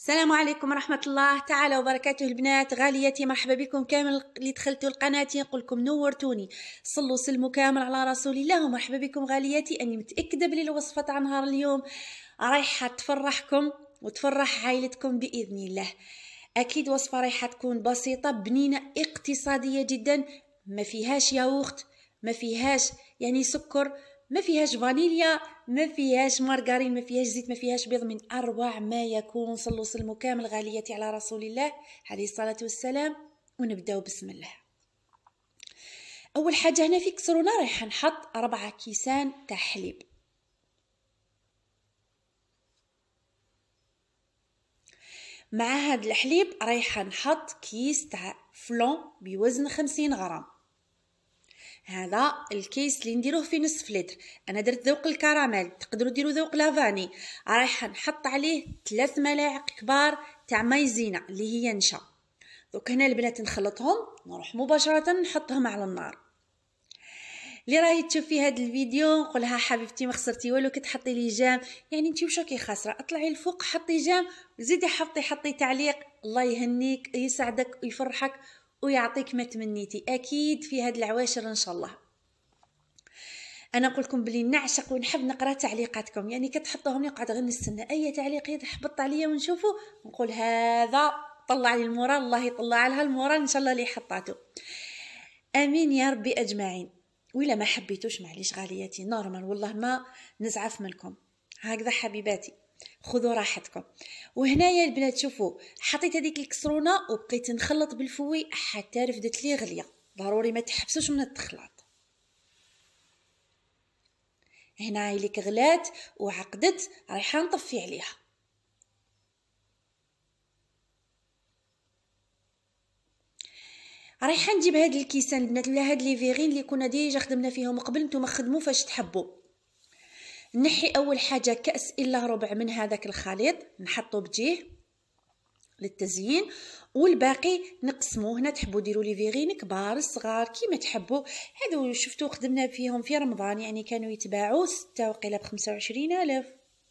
السلام عليكم ورحمة الله تعالى وبركاته البنات غاليتي مرحبا بكم كامل اللي دخلتوا لقناتي نقولكم لكم نورتوني صلوا سلموا كامل على رسول الله ومرحبا بكم غالياتي أني متأكدة بلي الوصفة تاع نهار اليوم رايحة تفرحكم وتفرح عائلتكم بإذن الله أكيد وصفة رايحة تكون بسيطة بنينة اقتصادية جدا ما فيهاش ياوخت ما فيهاش يعني سكر ما فيهاش فانيليا ما فيهاش مارغرين ما فيهاش زيت ما فيهاش بيض من اروع ما يكون صلوا صل كامل غاليه على رسول الله عليه الصلاه والسلام ونبداو بسم الله اول حاجه هنا في كسرونا رايح نحط أربعة كيسان تاع حليب مع هاد الحليب رايحه نحط كيس تاع فلون بوزن خمسين غرام هذا الكيس اللي نديروه في نصف لتر انا درت ذوق الكراميل تقدروا ديروا ذوق لافاني رايحه نحط عليه ثلاث ملاعق كبار تاع مايزينا اللي هي نشا دوك هنا البنات نخلطهم نروح مباشره نحطهم على النار اللي راهي تشوفي هذا الفيديو نقولها حبيبتي ما خسرتي والو كتحطي لي جام يعني انت واش راكي خاسره اطلعي لفوق حطي جام زيدي حطي حطي تعليق الله يهنيك يسعدك ويفرحك ويعطيك ما تمنيتي اكيد في هاد العواشر ان شاء الله انا نقول لكم بلي نعشق ونحب نقرا تعليقاتكم يعني كتحطوهم يقعد نقعد غير نستنى اي تعليق يحبط عليا ونشوفه نقول هذا طلع لي المورا الله يطلع لها المورا ان شاء الله اللي حطاته امين يا ربي اجمعين ولا ما حبيتوش معليش غالياتي نورمال والله ما نزعف منكم هكذا حبيباتي خذوا راحتكم وهنايا البنات شوفوا حطيت هذيك الكسرونه وبقيت نخلط بالفوي حتى رفدت لي غليه ضروري ما تحبسوش من التخلاط هنا هي اللي غلات وعقدت رايحه نطفي عليها رايحه نجيب هاد الكيسان البنات ولا هاد لي فيغين اللي كنا ديجا خدمنا فيهم قبل نتوما خدموا فاش تحبوا نحي أول حاجة كأس إلا ربع من هذاك الخليط نحطه بجيه للتزيين والباقي نقسموه هنا تحبوا ديروا لي فيغين كبار صغار كيما تحبوا هذو شفتوا خدمنا فيهم في رمضان يعني كانوا يتباعوا ستة وقيله ب 25000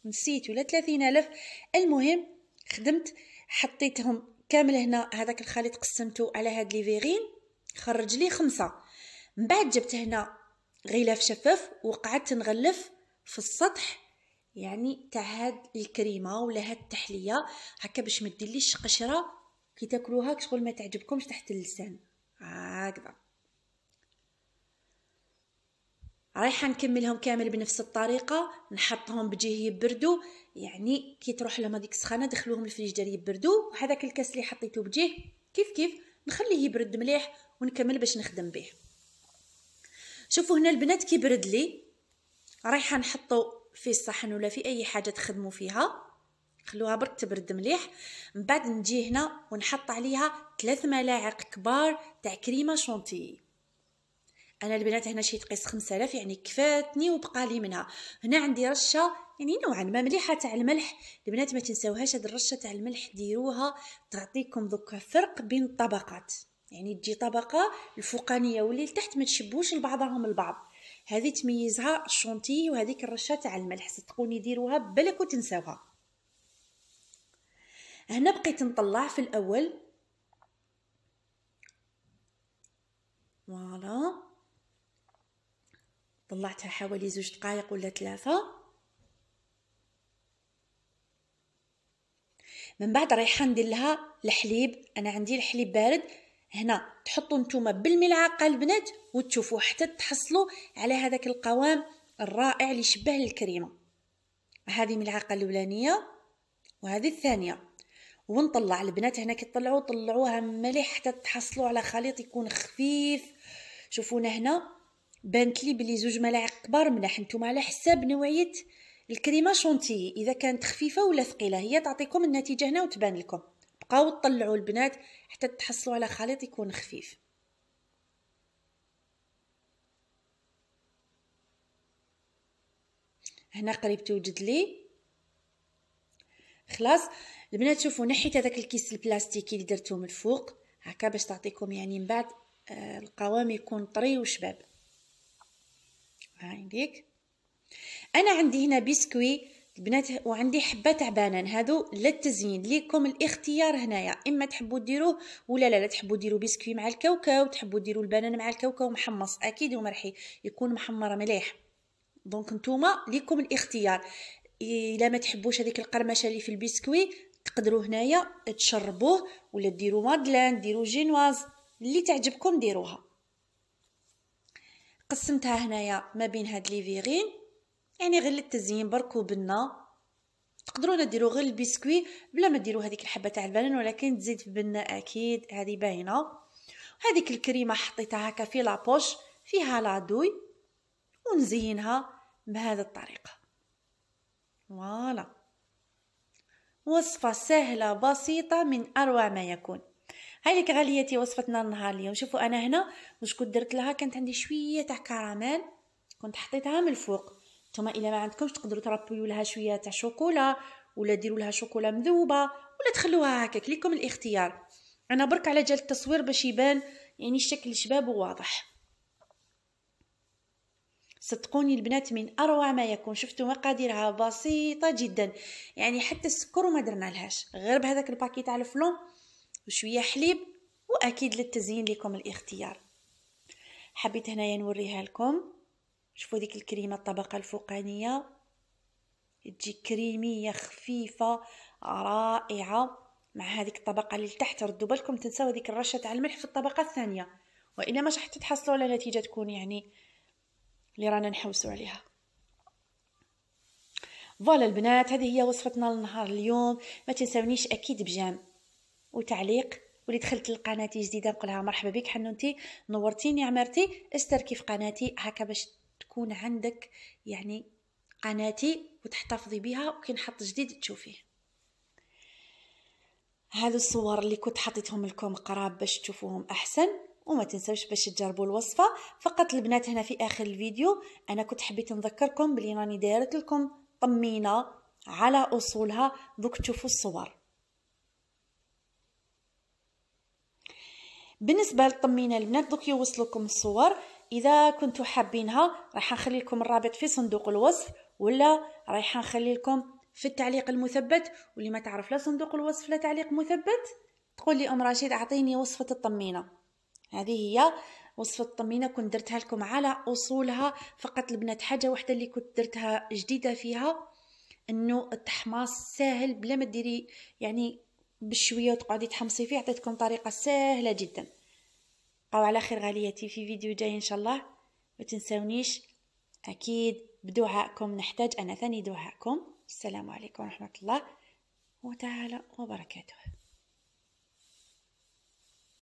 نسيت ولا 30000 المهم خدمت حطيتهم كامل هنا هذاك الخليط قسمته على هاد لي فيغين خرج لي خمسة من بعد جبت هنا غلاف شفاف وقعدت نغلف في السطح يعني تاع هاد الكريمه ولا هاد التحليه هكا باش ما ديرليش قشره كي تاكلوها شغل ما تعجبكمش تحت اللسان هكذا رايحه نكملهم كامل بنفس الطريقه نحطهم بجيه يبردوا يعني كي تروح لهم هذيك السخانه دخلوهم ديالي يبردوا وهذاك الكاس اللي حطيته بجيه كيف كيف نخليه يبرد مليح ونكمل باش نخدم به شوفوا هنا البنات برد لي رايحه نحطو في الصحن ولا في اي حاجه تخدموا فيها خلوها برك تبرد مليح من بعد نجي هنا ونحط عليها ثلاث ملاعق كبار تاع كريمه شونتيي انا البنات هنا شي تقيس 5000 يعني كفاتني وبقى لي منها هنا عندي رشه يعني نوعا ما مليحه تاع الملح البنات ما تنساوهاش هاد الرشه تاع الملح ديروها تعطيكم دوكا فرق بين الطبقات يعني تجي طبقه الفوقانيه واللي لتحت ما تشبوش لبعضهم البعض هذه تميزها الشونتي وهذيك الرشه تاع الملح صدقوني ديروها بالك وتنساوها هنا بقيت نطلع في الاول فوالا طلعتها حوالي زوج دقائق ولا ثلاثه من بعد رايحه ندير لها الحليب انا عندي الحليب بارد هنا تحطوا نتوما بالملعقه البنات وتشوفوا حتى تحصلوا على هذاك القوام الرائع اللي شبه الكريمه هذه الملعقه الاولانيه وهذه الثانيه ونطلع البنات هنا كي طلعوا طلعوها مليح حتى تحصلوا على خليط يكون خفيف شوفونا هنا بانت لي بلي زوج ملاعق كبار ملاح نتوما على حساب نوعيه الكريمه شونتيي اذا كانت خفيفه ولا ثقيله هي تعطيكم النتيجه هنا وتبان لكم بقاو تطلعوا البنات حتى تحصلوا على خليط يكون خفيف هنا قريب توجد لي خلاص البنات شوفوا نحيت هذاك الكيس البلاستيكي اللي درتو من الفوق هكا باش تعطيكم يعني من بعد آه، القوام يكون طري وشباب ها عندك انا عندي هنا بسكوي البنات وعندي حبه تاع بنان هادو للتزيين ليكم الاختيار هنايا اما تحبوا ديروه ولا لا, لا تحبوا ديروا بسكوي مع الكاوكاو تحبوا ديروا البنان مع الكاوكاو محمص اكيد ومرحي يكون محمر مليح دونك نتوما ليكم الاختيار الا ما تحبوش هذيك القرمشه اللي في البسكوي تقدروا هنايا تشربوه ولا ديروا مادلان ديروا جينواز اللي تعجبكم ديروها قسمتها هنايا ما بين هاد لي فيغين يعني غير للتزيين برك وبنه تقدروا ديروا غير البسكوي بلا ما ديروا هذيك الحبه تاع البنان ولكن تزيد في بنا اكيد هذه باينه هذيك الكريمه حطيتها هكا في لابوش فيها لادوي ونزينها بهذه الطريقه فوالا وصفه سهله بسيطه من اروع ما يكون هذيك غاليتي وصفتنا النهار اليوم شوفوا انا هنا واش كنت درت لها كانت عندي شويه تاع كراميل كنت حطيتها من الفوق نتوما الا ما عندكمش تقدروا تربيو لها شويه تاع شوكولا ولا ديروا لها شوكولا مذوبه ولا تخلوها هكاك ليكم الاختيار انا برك على جال التصوير باش يبان يعني الشكل شباب وواضح صدقوني البنات من اروع ما يكون شفتوا مقاديرها بسيطه جدا يعني حتى السكر وما درنا لهاش غير بهذاك الباكي تاع الفلون وشويه حليب واكيد للتزيين لكم الاختيار حبيت هنايا نوريها لكم شوفوا ديك الكريمه الطبقه الفوقانيه تجي كريميه خفيفه رائعه مع هذيك الطبقه اللي لتحت ردوا بالكم تنساو هذيك الرشه تاع الملح في الطبقه الثانيه والا ما راح تتحصلوا على نتيجه تكون يعني اللي رانا نحوسوا عليها فوالا البنات هذه هي وصفتنا لنهار اليوم ما تنساونيش اكيد بجام وتعليق واللي دخلت لقناتي جديده نقولها مرحبا بك حنونتي نورتيني عمرتي اشتركي في قناتي هكا باش تكون عندك يعني قناتي وتحتفظي بها وكي نحط جديد تشوفيه هادو الصور اللي كنت حطيتهم لكم قراب باش تشوفوهم احسن وما تنسوش باش تجربوا الوصفه فقط البنات هنا في اخر الفيديو انا كنت حبيت نذكركم بلي راني دايرت لكم طمينه على اصولها دوك تشوفوا الصور بالنسبه للطمينه البنات دوك يوصلكم الصور اذا كنتو حابينها راح نخلي لكم الرابط في صندوق الوصف ولا راح نخلي لكم في التعليق المثبت واللي ما تعرف لا صندوق الوصف لا تعليق مثبت تقول لي ام رشيد اعطيني وصفه الطمينه هذه هي وصفة الطمينة كنت درتها لكم على أصولها فقط البنات حاجة واحدة اللي كنت درتها جديدة فيها أنه التحماص ساهل بلا ما ديري يعني بشوية وتقعدي تحمصي فيه عطيتكم طريقة سهلة جدا بقاو على خير غاليتي في فيديو جاي ان شاء الله ما تنساونيش اكيد بدعائكم نحتاج انا ثاني دعائكم السلام عليكم ورحمه الله وتعالى وبركاته